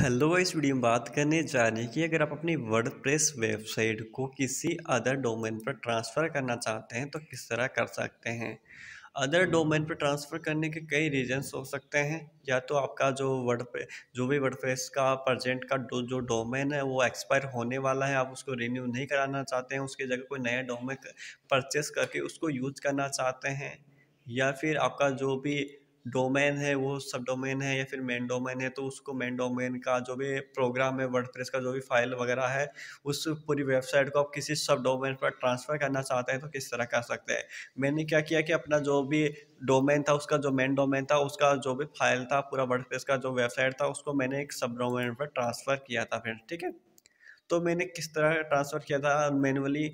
hello इस video में बात करने जा रहे हैं कि अगर आप अपनी वर्ड वेबसाइट को किसी अदर डोमेन पर ट्रांसफ़र करना चाहते हैं तो किस तरह कर सकते हैं अदर डोमेन पर ट्रांसफ़र करने के कई रीजंस हो सकते हैं या तो आपका जो वर्ड जो भी वर्ड का प्रजेंट का डो, जो डोमेन है वो एक्सपायर होने वाला है आप उसको रिन्यू नहीं कराना चाहते हैं उसकी जगह कोई नया डोमेन परचेस करके उसको यूज करना चाहते हैं या फिर आपका जो भी डोमेन है वो सब डोमेन है या फिर मेन डोमेन है तो उसको मेन डोमेन का जो भी प्रोग्राम है वर्ड का जो भी फाइल वगैरह है उस पूरी वेबसाइट को आप किसी सब डोमेन पर ट्रांसफ़र करना चाहते हैं तो किस तरह कर सकते हैं मैंने क्या किया कि अपना जो भी डोमेन था उसका जो मेन डोमेन था उसका जो भी फाइल था पूरा वर्ड का जो वेबसाइट था उसको मैंने एक सब डोमेन पर ट्रांसफ़र किया था फिर ठीक है तो मैंने किस तरह ट्रांसफ़र किया था मैनुअली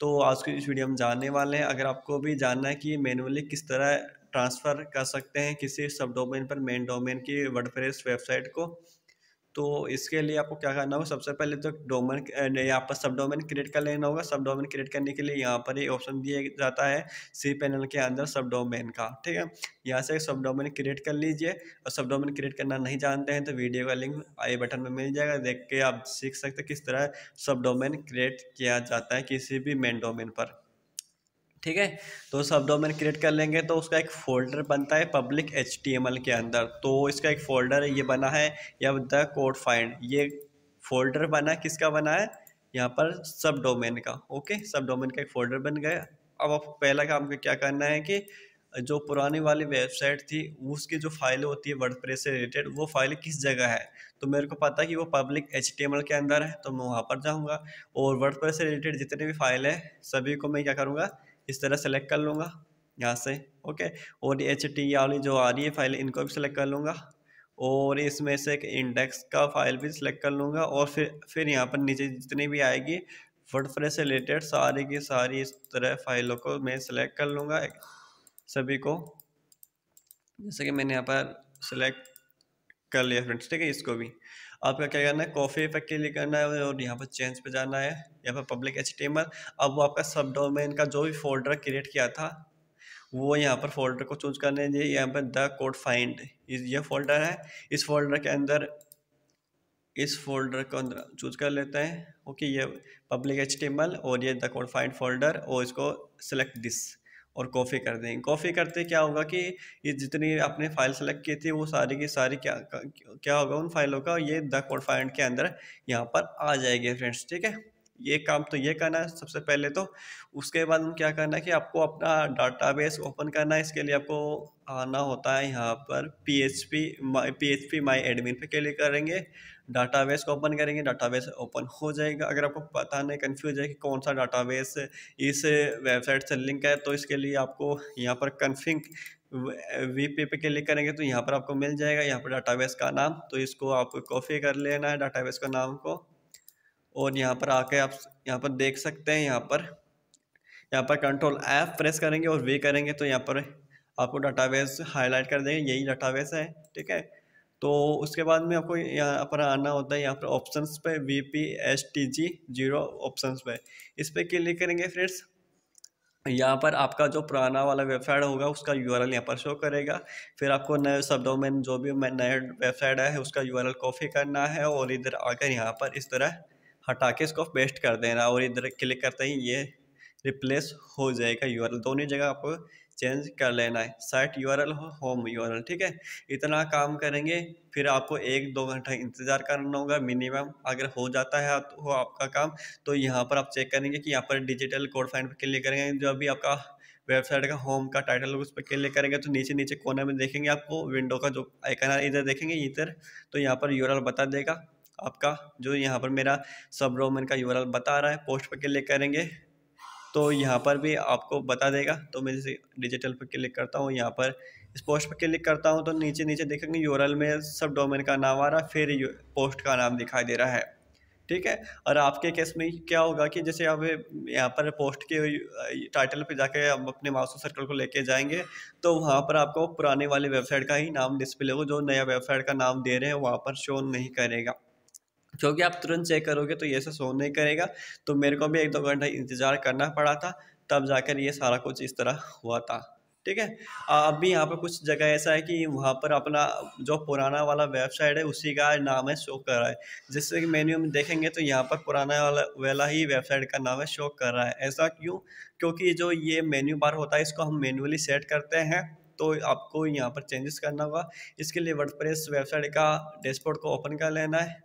तो आज की इस वीडियो में जानने वाले हैं अगर आपको भी जानना है कि मैनुअली किस तरह ट्रांसफ़र कर सकते हैं किसी सब डोमेन पर मेन डोमेन की वर्डप्रेस वेबसाइट को तो इसके लिए आपको क्या करना होगा सबसे पहले तो डोमेन यहाँ पर सब डोमेन क्रिएट कर लेना होगा सब डोमेन क्रिएट करने के लिए यहाँ पर ये ऑप्शन दिया जाता है सी पैनल के अंदर सब डोमेन का ठीक है यहाँ से सब डोमेन क्रिएट कर लीजिए और सब डोमेन क्रिएट करना नहीं जानते हैं तो वीडियो का लिंक आई बटन में मिल जाएगा देख के आप सीख सकते किस तरह सब डोमेन क्रिएट किया जाता है किसी भी मेन डोमेन पर ठीक है तो सब डोमेन क्रिएट कर लेंगे तो उसका एक फोल्डर बनता है पब्लिक एच के अंदर तो इसका एक फ़ोल्डर ये बना है या द कोड फाइंड ये फोल्डर बना किसका बना है यहाँ पर सब डोमेन का ओके सब डोमेन का एक फोल्डर बन गया अब आप पहला काम का क्या करना है कि जो पुरानी वाली वेबसाइट थी उसकी जो फाइल होती है वर्ड से रिलेटेड वो फाइल किस जगह है तो मेरे को पता है कि वो पब्लिक एच के अंदर है तो मैं वहाँ पर जाऊँगा और वर्ड से रिलेटेड जितने भी फाइल हैं सभी को मैं क्या करूँगा इस तरह सेलेक्ट कर लूँगा यहाँ से ओके और एच टी वाली जो आ रही है फाइल इनको भी सिलेक्ट कर लूँगा और इसमें से एक इंडेक्स का फाइल भी सिलेक्ट कर लूँगा और फिर फिर यहाँ पर नीचे जितनी भी आएगी वर्डप्रेस से रिलेटेड सारी की सारी इस तरह फाइलों को मैं सिलेक्ट कर लूँगा सभी को जैसे कि मैंने यहाँ पर सिलेक्ट कर लिया फ्रेंड्स ठीक है इसको भी आपका क्या करना है कॉफ़ी इफेक्ट के करना है और यहाँ पर चेंज पे जाना है यहाँ पर पब्लिक एच अब वो आपका सब डोमेन का जो भी फोल्डर क्रिएट किया था वो यहाँ पर फोल्डर को चूज करने दीजिए यहाँ पर द कोड फाइंड ये फोल्डर है इस फोल्डर के अंदर इस फोल्डर को अंदर चूज कर लेते हैं ओके ये पब्लिक एच और ये द कोड फाइंड फोल्डर और इसको सेलेक्ट दिस और कॉफ़ी कर दें कॉफ़ी करते क्या होगा कि ये जितनी आपने फाइल सेलेक्ट की थी वो सारी की सारी क्या क्या होगा उन फाइलों का ये द कोड फाइंड के अंदर यहाँ पर आ जाएगी फ्रेंड्स ठीक है ये काम तो ये करना है सबसे पहले तो उसके बाद हम क्या करना है कि आपको अपना डाटाबेस ओपन करना है इसके लिए आपको आना होता है यहाँ पर P H P my P H P my admin पे क्लिक करेंगे डाटाबेस को ओपन करेंगे डाटाबेस ओपन हो जाएगा अगर आपको पता नहीं कन्फ्यूज है कि कौन सा डाटाबेस इस वेबसाइट से लिंक है तो इसके लिए आपको यहाँ पर कन्फिंग वी पी पे क्लिक करेंगे तो यहाँ पर आपको मिल जाएगा यहाँ पर डाटाबेस का नाम तो इसको आप कॉपी कर लेना है डाटाबेस का नाम को और यहाँ पर आके आप यहाँ पर देख सकते हैं यहाँ पर यहाँ पर कंट्रोल ऐप प्रेस करेंगे और वे करेंगे तो यहाँ पर आपको डाटाबेस हाईलाइट कर देंगे यही डाटाबेस है ठीक है तो उसके बाद में आपको यहाँ पर आना होता है यहाँ पर ऑप्शंस पे V P S T G zero option पे इस पर क्लिक करेंगे फ्रेंड्स यहाँ पर आपका जो पुराना वाला वेबसाइट होगा उसका यू आर एल यहाँ पर शो करेगा फिर आपको नए सब डोमेन जो भी नए वेबसाइट है उसका यू आर एल कॉपी करना है और इधर आकर यहाँ पर इस तरह हटा के इसको पेस्ट कर देना और इधर क्लिक करते ही ये रिप्लेस हो जाएगा यू दोनों जगह आपको चेंज कर लेना है साइट यू होम यू ठीक है इतना काम करेंगे फिर आपको एक दो घंटा इंतज़ार करना होगा मिनिमम अगर हो जाता है तो आपका काम तो यहाँ पर आप चेक करेंगे कि यहाँ पर डिजिटल कोड फाइंड पर क्लिक करेंगे जो अभी आपका वेबसाइट का होम का टाइटल उस पर क्लिक करेंगे तो नीचे नीचे कोने में देखेंगे आपको विंडो का जो आइकन है इधर देखेंगे इधर तो यहाँ पर एल बता देगा आपका जो यहाँ पर मेरा सब रोमन का यूआरएल बता रहा है पोस्ट पर क्लिक करेंगे तो यहाँ पर भी आपको बता देगा तो मैं जैसे डिजिटल पर क्लिक करता हूँ यहाँ पर इस पोस्ट पर क्लिक करता हूँ तो नीचे नीचे देखेंगे यूरल में सब डोमेन का नाम आ रहा है फिर पोस्ट का नाम दिखाई दे रहा है ठीक है और आपके केस में क्या होगा कि जैसे आप यहाँ पर पोस्ट के टाइटल पे जाके आप अपने माउस सर्कल को लेके जाएंगे तो वहाँ पर आपको पुराने वाले वेबसाइट का ही नाम डिस्प्ले होगा जो नया वेबसाइट का नाम दे रहे हैं वहाँ पर शो नहीं करेगा क्योंकि आप तुरंत चेक करोगे तो ये सब शो नहीं करेगा तो मेरे को भी एक दो घंटा इंतज़ार करना पड़ा था तब जाकर ये सारा कुछ इस तरह हुआ था ठीक है अब भी यहाँ पर कुछ जगह ऐसा है कि वहाँ पर अपना जो पुराना वाला वेबसाइट है उसी का नाम है शो कर रहा है जिससे कि मेन्यू में देखेंगे तो यहाँ पर पुराना वाला वाला ही वेबसाइट का नाम है शो कर रहा है ऐसा क्यों क्योंकि जो ये मेन्यू बार होता है इसको हम मैनुअली सेट करते हैं तो आपको यहाँ पर चेंजेस करना होगा इसके लिए वर्डप्रेस वेबसाइट का डैशबोर्ड को ओपन कर लेना है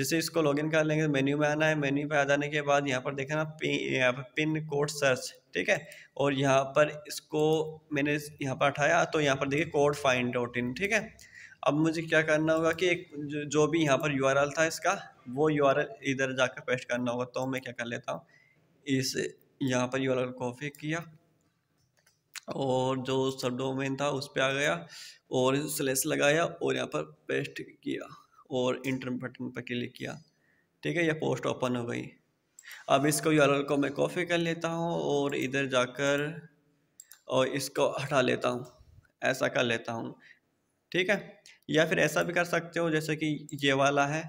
जैसे इसको लॉगिन कर लेंगे मेन्यू तो में आना है मेन्यू पे आ जाने के बाद यहाँ पर देखना पिन यहाँ पर पिन कोड सर्च ठीक है और यहाँ पर इसको मैंने यहाँ पर उठाया तो यहाँ पर देखिए कोड फाइन डॉट इन ठीक है अब मुझे क्या करना होगा कि एक जो भी यहाँ पर यू था इसका वो यू इधर जाकर पेस्ट करना होगा तो मैं क्या कर लेता हूँ इस यहाँ पर यू कॉपी किया और जो सब डोमेन था उस पर आ गया और स्लेस लगाया और यहाँ पर पेस्ट किया और इंटर बटन पर क्लिक किया ठीक है यह पोस्ट ओपन हो गई अब इसको यूआरएल को मैं कॉफ़ी कर लेता हूँ और इधर जाकर और इसको हटा लेता हूँ ऐसा कर लेता हूँ ठीक है या फिर ऐसा भी कर सकते हो जैसे कि ये वाला है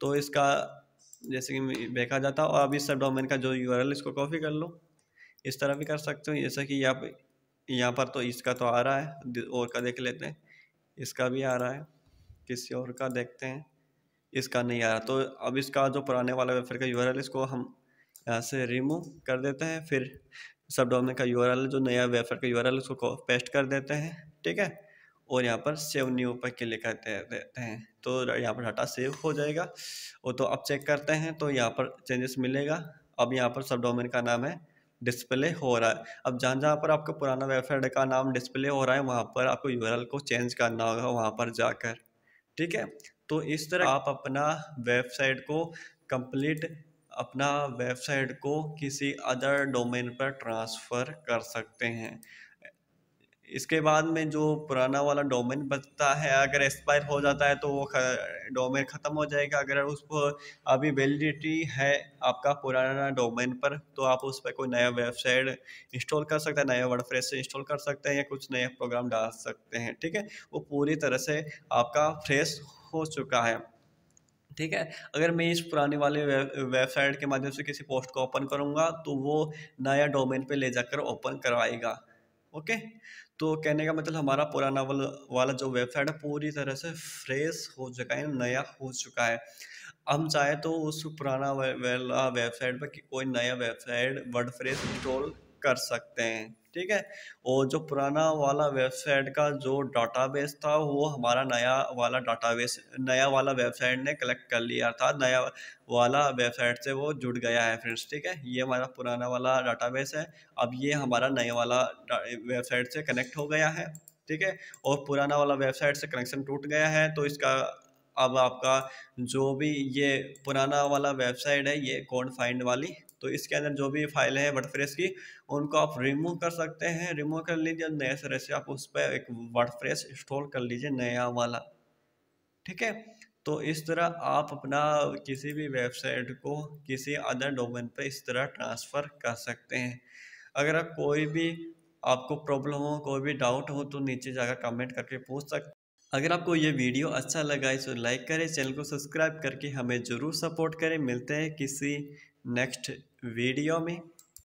तो इसका जैसे कि देखा जाता और अब इस सब डोमेन का जो यू इसको कॉपी कर लो इस तरह भी कर सकते हो जैसे कि यहाँ यहाँ पर तो इसका तो आ रहा है और का देख लेते हैं इसका भी आ रहा है किसी और का देखते हैं इसका नहीं आ रहा तो अब इसका जो पुराने वाला वेबसाइट का एल इसको हम यहाँ से रिमूव कर देते हैं फिर सब डोमेन का एल जो नया वेबसाइट का एल उसको पेस्ट कर देते हैं ठीक है और यहाँ पर सेव न्यू पर क्लिक कर देते हैं तो यहाँ पर डाटा सेव हो जाएगा वो तो अब चेक करते हैं तो यहाँ पर चेंजेस मिलेगा अब यहाँ पर सब डोमेन का नाम है डिस्प्ले हो रहा है अब जहाँ जहाँ पर आपका पुराना वेबसाइट का नाम डिस्प्ले हो रहा है वहाँ पर आपको एल को चेंज करना होगा वहाँ पर जाकर ठीक है तो इस तरह आप अपना वेबसाइट को कंप्लीट अपना वेबसाइट को किसी अदर डोमेन पर ट्रांसफ़र कर सकते हैं इसके बाद में जो पुराना वाला डोमेन बचता है अगर एक्सपायर हो जाता है तो वो डोमेन ख़त्म हो जाएगा अगर उस पर अभी वैलिडिटी है आपका पुराना डोमेन पर तो आप उस पर कोई नया वेबसाइट इंस्टॉल कर सकते हैं नया वर्ड से इंस्टॉल कर सकते हैं या कुछ नए प्रोग्राम डाल सकते हैं ठीक है वो पूरी तरह से आपका फ्रेश हो चुका है ठीक है अगर मैं इस पुराने वाले वेबसाइट के माध्यम से किसी पोस्ट को ओपन करूँगा तो वो नया डोमेन पर ले जाकर ओपन करवाएगा ओके तो कहने का मतलब हमारा पुराना वाला वाला जो वेबसाइट है पूरी तरह से फ्रेश हो चुका है नया हो चुका है हम चाहे तो उस पुराना वाला वेबसाइट पर कोई नया वेबसाइट वर्ड फ्रेश इंस्टॉल कर सकते हैं ठीक है और जो पुराना वाला वेबसाइट का जो डाटाबेस था वो हमारा नया वाला डाटाबेस नया वाला वेबसाइट ने कलेक्ट कर लिया था नया वाला वेबसाइट से वो जुड़ गया है फ्रेंड्स ठीक है ये हमारा पुराना वाला डाटाबेस है अब ये हमारा नया वाला वेबसाइट से कनेक्ट हो गया है ठीक है और पुराना वाला वेबसाइट से कनेक्शन टूट गया है तो इसका अब आपका जो भी ये पुराना वाला वेबसाइट है ये कौन फाइंड वाली तो इसके अंदर जो भी फाइल है वर्डप्रेस की उनको आप रिमूव कर सकते हैं रिमूव कर लीजिए नए सिरे से आप उस पर एक वर्डप्रेस इंस्टॉल कर लीजिए नया वाला ठीक है तो इस तरह आप अपना किसी भी वेबसाइट को किसी अदर डोमेन पर इस तरह ट्रांसफ़र कर सकते हैं अगर आप कोई भी आपको प्रॉब्लम हो कोई भी डाउट हो तो नीचे जाकर कमेंट करके पूछ सकते अगर आपको ये वीडियो अच्छा लगा है तो लाइक करें चैनल को सब्सक्राइब करके हमें ज़रूर सपोर्ट करें मिलते हैं किसी नेक्स्ट वीडियो में